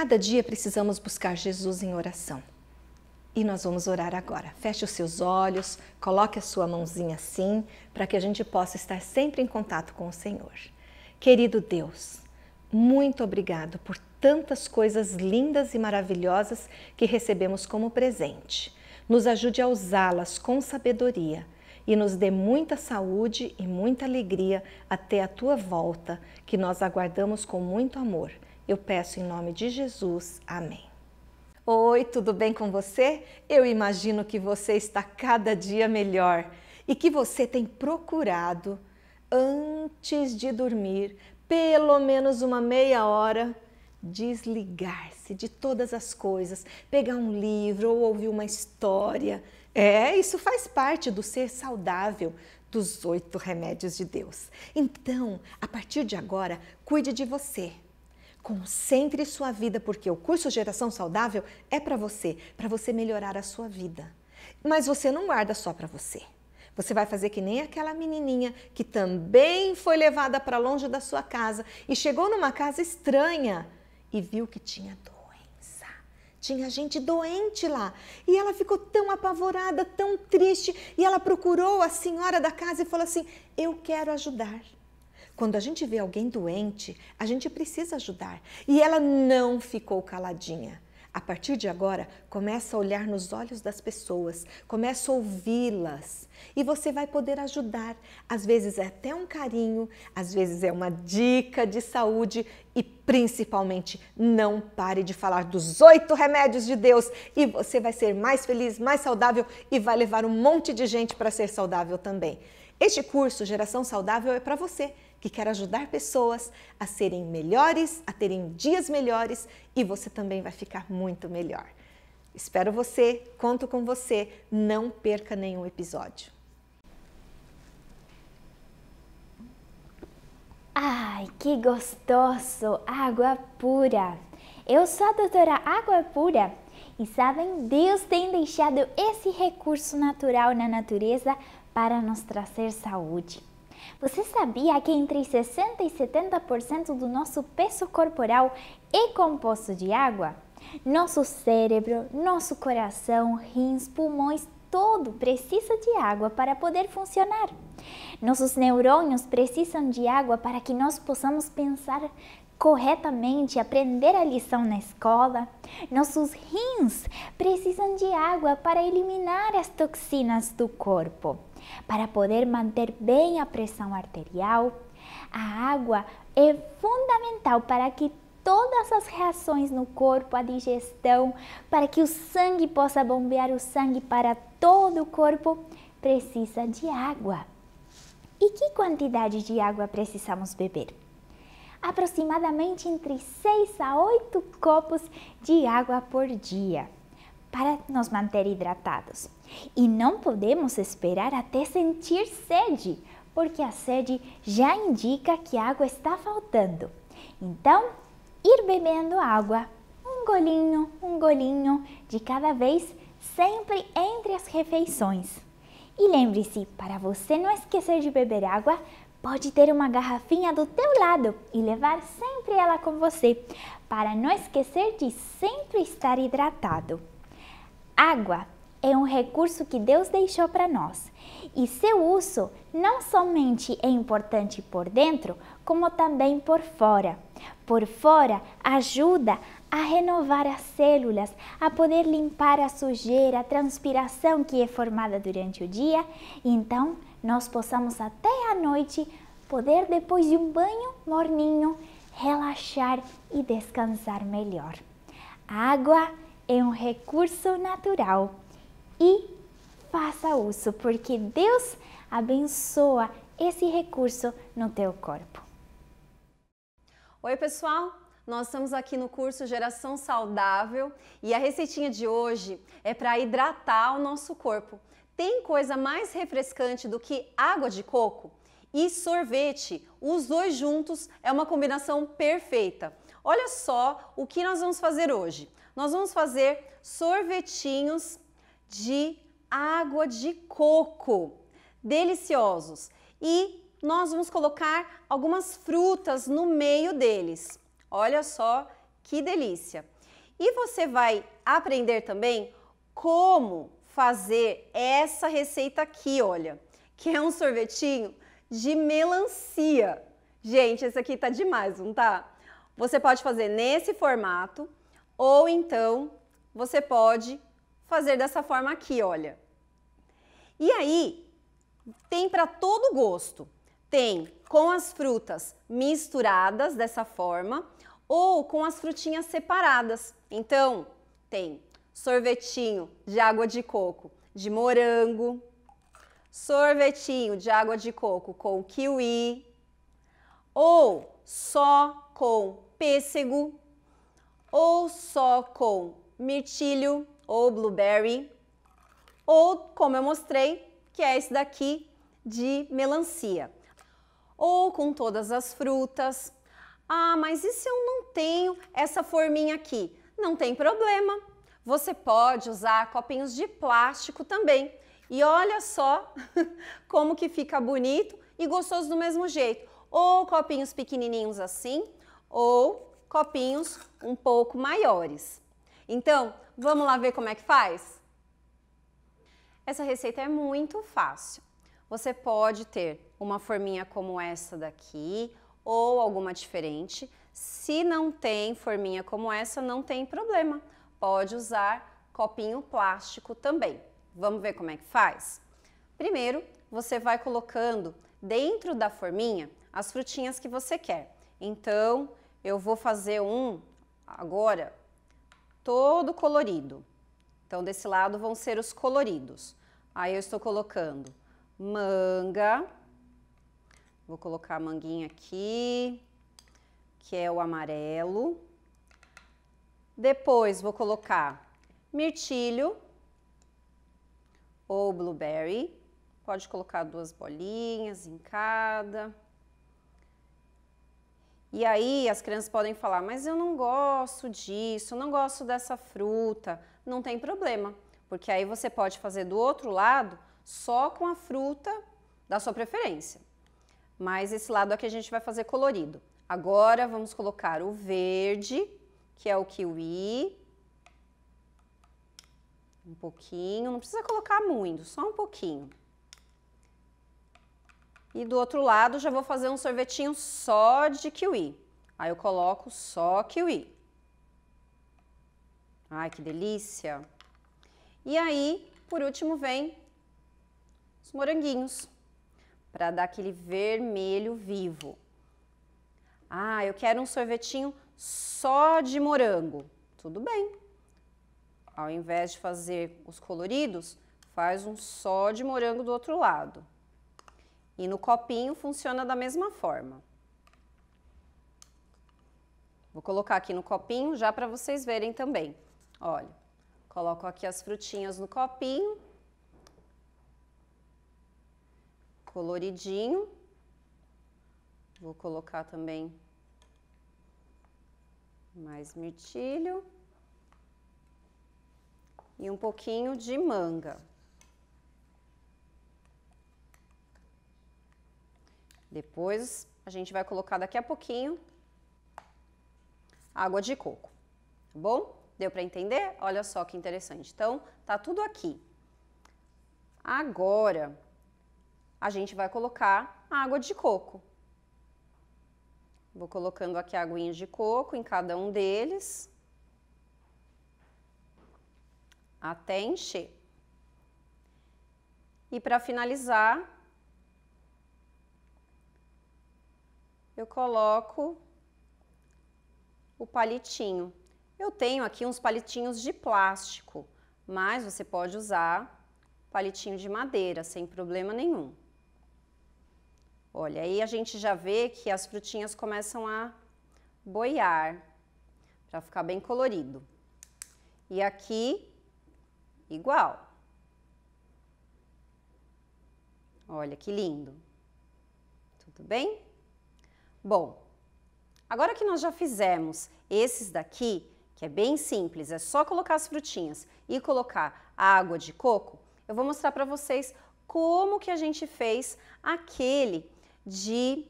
Cada dia precisamos buscar Jesus em oração. E nós vamos orar agora. Feche os seus olhos, coloque a sua mãozinha assim, para que a gente possa estar sempre em contato com o Senhor. Querido Deus, muito obrigado por tantas coisas lindas e maravilhosas que recebemos como presente. Nos ajude a usá-las com sabedoria e nos dê muita saúde e muita alegria até a tua volta, que nós aguardamos com muito amor. Eu peço em nome de Jesus. Amém. Oi, tudo bem com você? Eu imagino que você está cada dia melhor e que você tem procurado, antes de dormir, pelo menos uma meia hora desligar-se de todas as coisas, pegar um livro ou ouvir uma história. É, isso faz parte do ser saudável, dos oito remédios de Deus. Então, a partir de agora, cuide de você. Concentre sua vida, porque o curso Geração Saudável é para você, para você melhorar a sua vida. Mas você não guarda só para você. Você vai fazer que nem aquela menininha que também foi levada para longe da sua casa e chegou numa casa estranha e viu que tinha doença. Tinha gente doente lá. E ela ficou tão apavorada, tão triste, e ela procurou a senhora da casa e falou assim: "Eu quero ajudar". Quando a gente vê alguém doente, a gente precisa ajudar. E ela não ficou caladinha. A partir de agora, começa a olhar nos olhos das pessoas, começa a ouvi-las e você vai poder ajudar. Às vezes é até um carinho, às vezes é uma dica de saúde e principalmente não pare de falar dos oito remédios de Deus e você vai ser mais feliz, mais saudável e vai levar um monte de gente para ser saudável também. Este curso Geração Saudável é para você que quer ajudar pessoas a serem melhores, a terem dias melhores e você também vai ficar muito melhor. Espero você, conto com você, não perca nenhum episódio. Ai, que gostoso! Água pura! Eu sou a doutora Água Pura e sabem, Deus tem deixado esse recurso natural na natureza para nos trazer saúde. Você sabia que entre 60% e 70% do nosso peso corporal é composto de água? Nosso cérebro, nosso coração, rins, pulmões, todo precisa de água para poder funcionar. Nossos neurônios precisam de água para que nós possamos pensar corretamente, aprender a lição na escola. Nossos rins precisam de água para eliminar as toxinas do corpo. Para poder manter bem a pressão arterial, a água é fundamental para que todas as reações no corpo, a digestão, para que o sangue possa bombear o sangue para todo o corpo, precisa de água. E que quantidade de água precisamos beber? Aproximadamente entre 6 a 8 copos de água por dia para nos manter hidratados. E não podemos esperar até sentir sede, porque a sede já indica que água está faltando. Então, ir bebendo água, um golinho, um golinho de cada vez, sempre entre as refeições. E lembre-se, para você não esquecer de beber água, pode ter uma garrafinha do teu lado e levar sempre ela com você, para não esquecer de sempre estar hidratado. Água é um recurso que Deus deixou para nós e seu uso não somente é importante por dentro, como também por fora. Por fora ajuda a renovar as células, a poder limpar a sujeira, a transpiração que é formada durante o dia, então nós possamos até à noite poder depois de um banho morninho relaxar e descansar melhor. A água é um recurso natural e faça uso, porque Deus abençoa esse recurso no teu corpo. Oi, pessoal! Nós estamos aqui no curso Geração Saudável e a receitinha de hoje é para hidratar o nosso corpo. Tem coisa mais refrescante do que água de coco? E sorvete, os dois juntos é uma combinação perfeita. Olha só o que nós vamos fazer hoje nós vamos fazer sorvetinhos de água de coco, deliciosos. E nós vamos colocar algumas frutas no meio deles. Olha só que delícia! E você vai aprender também como fazer essa receita aqui, olha, que é um sorvetinho de melancia. Gente, esse aqui tá demais, não tá? Você pode fazer nesse formato, ou então, você pode fazer dessa forma aqui, olha. E aí, tem para todo gosto. Tem com as frutas misturadas dessa forma ou com as frutinhas separadas. Então, tem sorvetinho de água de coco de morango, sorvetinho de água de coco com kiwi ou só com pêssego ou só com mirtilho ou blueberry, ou como eu mostrei, que é esse daqui de melancia, ou com todas as frutas. Ah, mas e se eu não tenho essa forminha aqui? Não tem problema, você pode usar copinhos de plástico também. E olha só como que fica bonito e gostoso do mesmo jeito. Ou copinhos pequenininhos assim, ou copinhos um pouco maiores. Então, vamos lá ver como é que faz? Essa receita é muito fácil. Você pode ter uma forminha como essa daqui ou alguma diferente. Se não tem forminha como essa, não tem problema. Pode usar copinho plástico também. Vamos ver como é que faz? Primeiro, você vai colocando dentro da forminha as frutinhas que você quer. Então, eu vou fazer um agora todo colorido. Então, desse lado vão ser os coloridos. Aí eu estou colocando manga, vou colocar a manguinha aqui, que é o amarelo. Depois vou colocar mirtilho ou blueberry. Pode colocar duas bolinhas em cada. E aí as crianças podem falar: "Mas eu não gosto disso, não gosto dessa fruta". Não tem problema, porque aí você pode fazer do outro lado só com a fruta da sua preferência. Mas esse lado aqui a gente vai fazer colorido. Agora vamos colocar o verde, que é o kiwi. Um pouquinho, não precisa colocar muito, só um pouquinho. E do outro lado, já vou fazer um sorvetinho só de kiwi. Aí eu coloco só kiwi. Ai, que delícia! E aí, por último, vem os moranguinhos, para dar aquele vermelho vivo. Ah, eu quero um sorvetinho só de morango. Tudo bem. Ao invés de fazer os coloridos, faz um só de morango do outro lado. E no copinho funciona da mesma forma. Vou colocar aqui no copinho já para vocês verem também. Olha, coloco aqui as frutinhas no copinho. Coloridinho. Vou colocar também mais mirtilho. E um pouquinho de manga. Depois a gente vai colocar daqui a pouquinho água de coco, tá bom? Deu para entender? Olha só que interessante. Então, tá tudo aqui. Agora, a gente vai colocar a água de coco. Vou colocando aqui a aguinha de coco em cada um deles. Até encher. E para finalizar, eu coloco o palitinho. Eu tenho aqui uns palitinhos de plástico, mas você pode usar palitinho de madeira sem problema nenhum. Olha, aí a gente já vê que as frutinhas começam a boiar, para ficar bem colorido. E aqui, igual. Olha que lindo. Tudo bem? Bom, agora que nós já fizemos esses daqui, que é bem simples, é só colocar as frutinhas e colocar a água de coco, eu vou mostrar para vocês como que a gente fez aquele de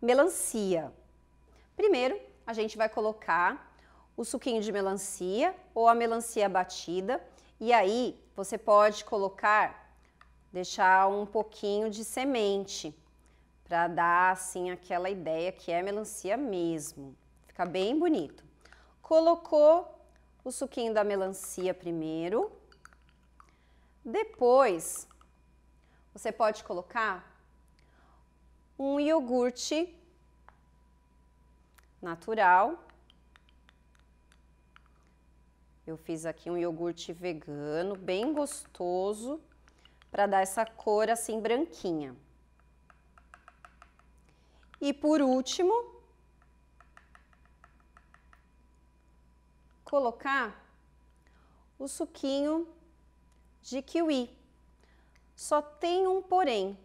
melancia. Primeiro, a gente vai colocar o suquinho de melancia ou a melancia batida e aí você pode colocar, deixar um pouquinho de semente para dar assim aquela ideia que é melancia mesmo. Fica bem bonito. Colocou o suquinho da melancia primeiro. Depois, você pode colocar um iogurte natural. Eu fiz aqui um iogurte vegano, bem gostoso, para dar essa cor assim branquinha. E por último, colocar o suquinho de kiwi. Só tem um porém.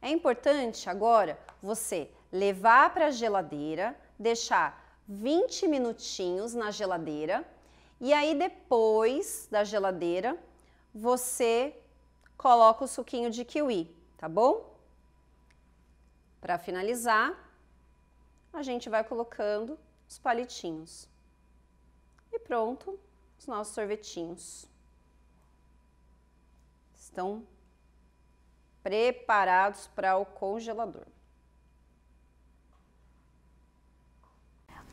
É importante agora você levar para a geladeira, deixar 20 minutinhos na geladeira e aí depois da geladeira você coloca o suquinho de kiwi, tá bom? Para finalizar, a gente vai colocando os palitinhos. E pronto, os nossos sorvetinhos. Estão preparados para o congelador.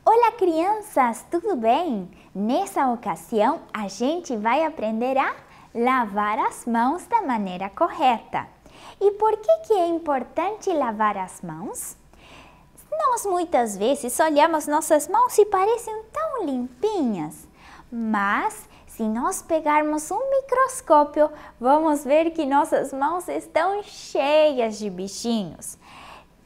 Olá crianças, tudo bem? Nessa ocasião a gente vai aprender a lavar as mãos da maneira correta. E por que, que é importante lavar as mãos? Nós muitas vezes olhamos nossas mãos e parecem tão limpinhas, mas se nós pegarmos um microscópio, vamos ver que nossas mãos estão cheias de bichinhos.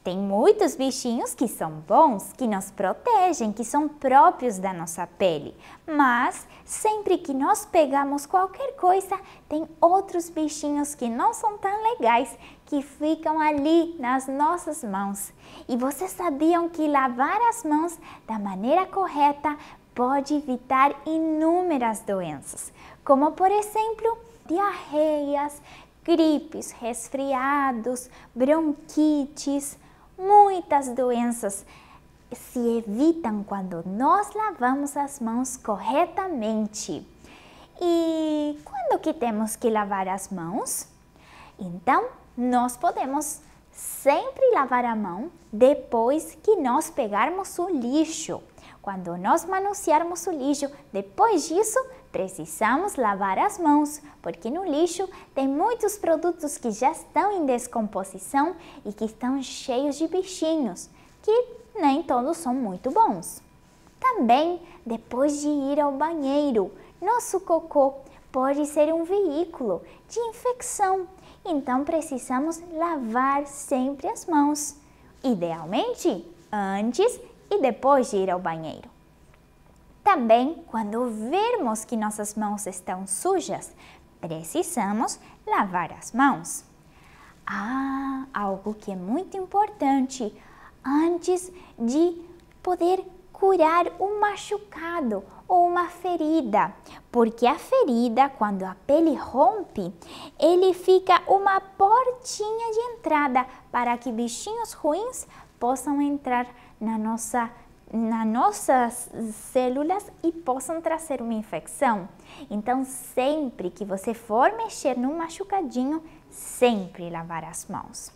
Tem muitos bichinhos que são bons, que nos protegem, que são próprios da nossa pele. Mas sempre que nós pegamos qualquer coisa, tem outros bichinhos que não são tão legais que ficam ali nas nossas mãos. E vocês sabiam que lavar as mãos da maneira correta pode evitar inúmeras doenças, como por exemplo, diarreias, gripes, resfriados, bronquites, Muitas doenças se evitam quando nós lavamos as mãos corretamente. E quando que temos que lavar as mãos? Então, nós podemos sempre lavar a mão depois que nós pegarmos o lixo. Quando nós manusearmos o lixo, depois disso, Precisamos lavar as mãos, porque no lixo tem muitos produtos que já estão em descomposição e que estão cheios de bichinhos, que nem todos são muito bons. Também, depois de ir ao banheiro, nosso cocô pode ser um veículo de infecção, então precisamos lavar sempre as mãos, idealmente antes e depois de ir ao banheiro. Também, quando vermos que nossas mãos estão sujas, precisamos lavar as mãos. Ah, algo que é muito importante antes de poder curar um machucado ou uma ferida, porque a ferida, quando a pele rompe, ele fica uma portinha de entrada para que bichinhos ruins possam entrar na nossa nas nossas células e possam trazer uma infecção. Então, sempre que você for mexer num machucadinho, sempre lavar as mãos.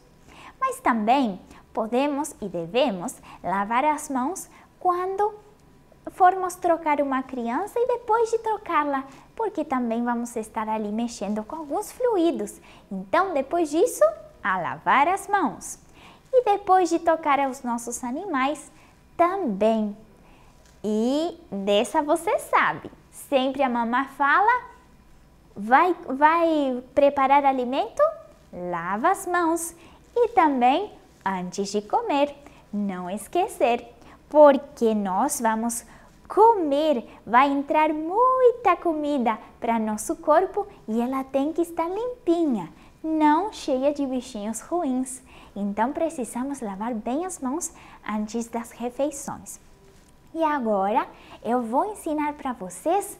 Mas também podemos e devemos lavar as mãos quando formos trocar uma criança e depois de trocá-la, porque também vamos estar ali mexendo com alguns fluidos. Então, depois disso, a lavar as mãos. E depois de tocar aos nossos animais, também. E dessa você sabe, sempre a mamãe fala, vai, vai preparar alimento? Lava as mãos e também antes de comer, não esquecer, porque nós vamos comer, vai entrar muita comida para nosso corpo e ela tem que estar limpinha, não cheia de bichinhos ruins. Então precisamos lavar bem as mãos antes das refeições. E agora eu vou ensinar para vocês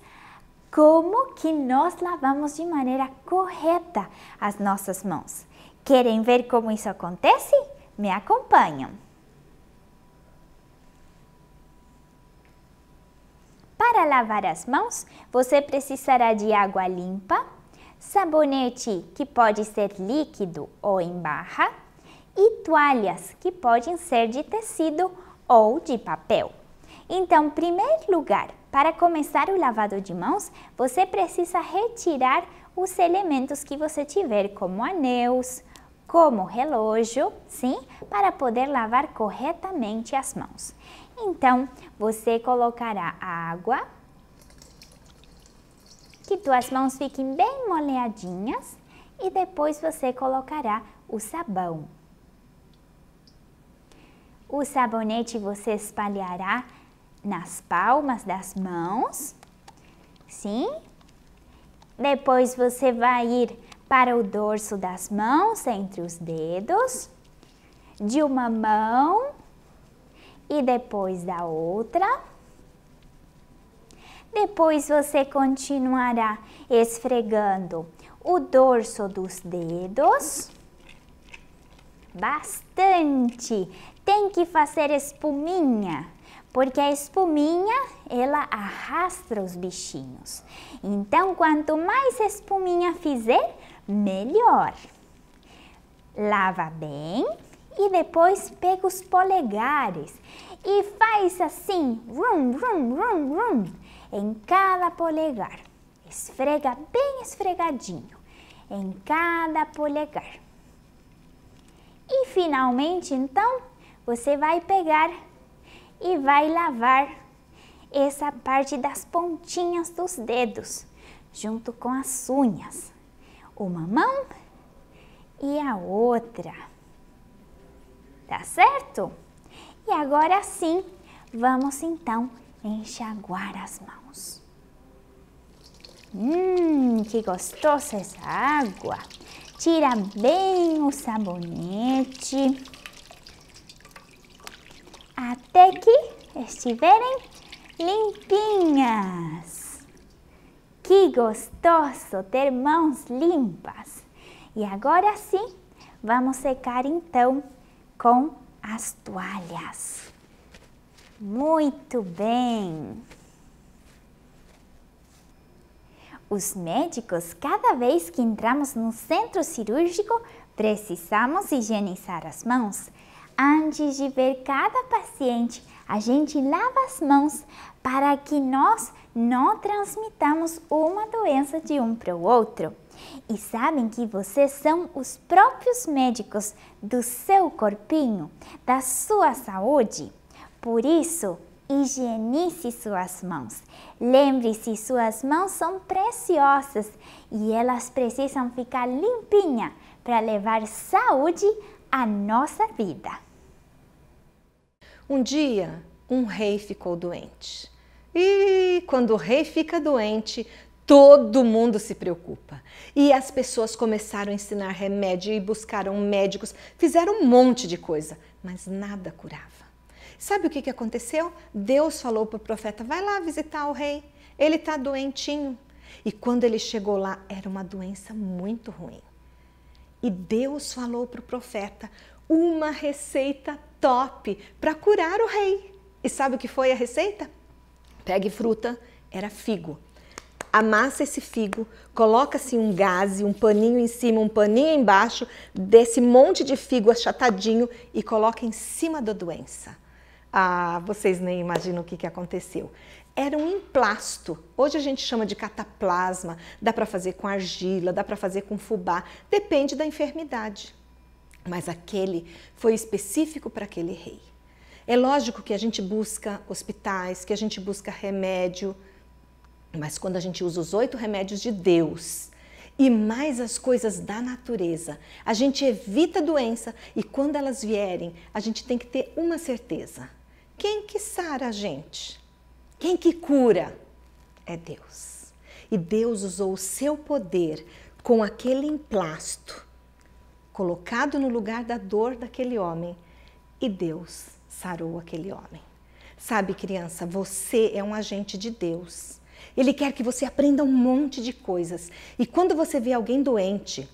como que nós lavamos de maneira correta as nossas mãos. Querem ver como isso acontece? Me acompanham. Para lavar as mãos, você precisará de água limpa, sabonete que pode ser líquido ou em barra, e toalhas, que podem ser de tecido ou de papel. Então, em primeiro lugar, para começar o lavado de mãos, você precisa retirar os elementos que você tiver, como anéis, como relógio, sim, para poder lavar corretamente as mãos. Então, você colocará água, que suas mãos fiquem bem molhadinhas, e depois você colocará o sabão. O sabonete você espalhará nas palmas das mãos. Sim. Depois você vai ir para o dorso das mãos, entre os dedos, de uma mão e depois da outra. Depois você continuará esfregando o dorso dos dedos bastante tem que fazer espuminha, porque a espuminha, ela arrasta os bichinhos. Então, quanto mais espuminha fizer, melhor. Lava bem e depois pega os polegares e faz assim, rum, rum, rum, rum, em cada polegar. Esfrega bem esfregadinho em cada polegar. E finalmente, então, você vai pegar e vai lavar essa parte das pontinhas dos dedos, junto com as unhas. Uma mão e a outra. Tá certo? E agora sim, vamos então enxaguar as mãos. Hum, que gostosa essa água! Tira bem o sabonete até que estiverem limpinhas. Que gostoso ter mãos limpas! E agora sim, vamos secar então com as toalhas. Muito bem! Os médicos, cada vez que entramos no centro cirúrgico, precisamos higienizar as mãos Antes de ver cada paciente, a gente lava as mãos para que nós não transmitamos uma doença de um para o outro. E sabem que vocês são os próprios médicos do seu corpinho, da sua saúde. Por isso, higienize suas mãos. Lembre-se, suas mãos são preciosas e elas precisam ficar limpinhas para levar saúde à nossa vida. Um dia, um rei ficou doente. E quando o rei fica doente, todo mundo se preocupa. E as pessoas começaram a ensinar remédio e buscaram médicos, fizeram um monte de coisa, mas nada curava. Sabe o que, aconteceu? Deus falou para o profeta: vai lá visitar o rei, ele está doentinho. E quando ele chegou lá, era uma doença muito ruim. E Deus falou para o profeta: uma receita top para curar o rei. E sabe o que foi a receita? Pegue fruta, era figo. Amassa esse figo, coloca-se um gaze, um paninho em cima, um paninho embaixo desse monte de figo achatadinho e coloca em cima da doença. Ah, vocês nem imaginam o que, que aconteceu. Era um emplasto. Hoje a gente chama de cataplasma. Dá para fazer com argila, dá para fazer com fubá. Depende da enfermidade mas aquele foi específico para aquele rei. É lógico que a gente busca hospitais, que a gente busca remédio, mas quando a gente usa os oito remédios de Deus e mais as coisas da natureza, a gente evita a doença e quando elas vierem, a gente tem que ter uma certeza: quem que sara a gente? Quem que cura? É Deus. E Deus usou o seu poder com aquele emplasto colocado no lugar da dor daquele homem e Deus sarou aquele homem. Sabe, criança, você é um agente de Deus. Ele quer que você aprenda um monte de coisas. E quando você vê alguém doente,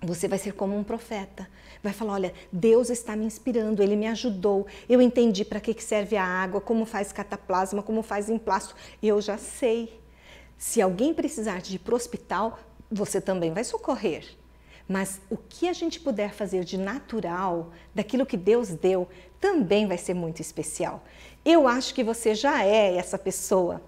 você vai ser como um profeta. Vai falar: olha, Deus está me inspirando, Ele me ajudou, eu entendi para que serve a água, como faz cataplasma, como faz emplasto, eu já sei. Se alguém precisar de ir para o hospital, você também vai socorrer. Mas o que a gente puder fazer de natural, daquilo que Deus deu, também vai ser muito especial. Eu acho que você já é essa pessoa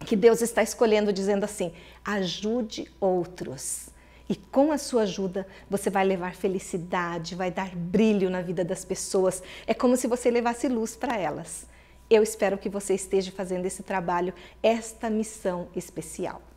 que Deus está escolhendo, dizendo assim: ajude outros. E com a sua ajuda, você vai levar felicidade, vai dar brilho na vida das pessoas. É como se você levasse luz para elas. Eu espero que você esteja fazendo esse trabalho, esta missão especial.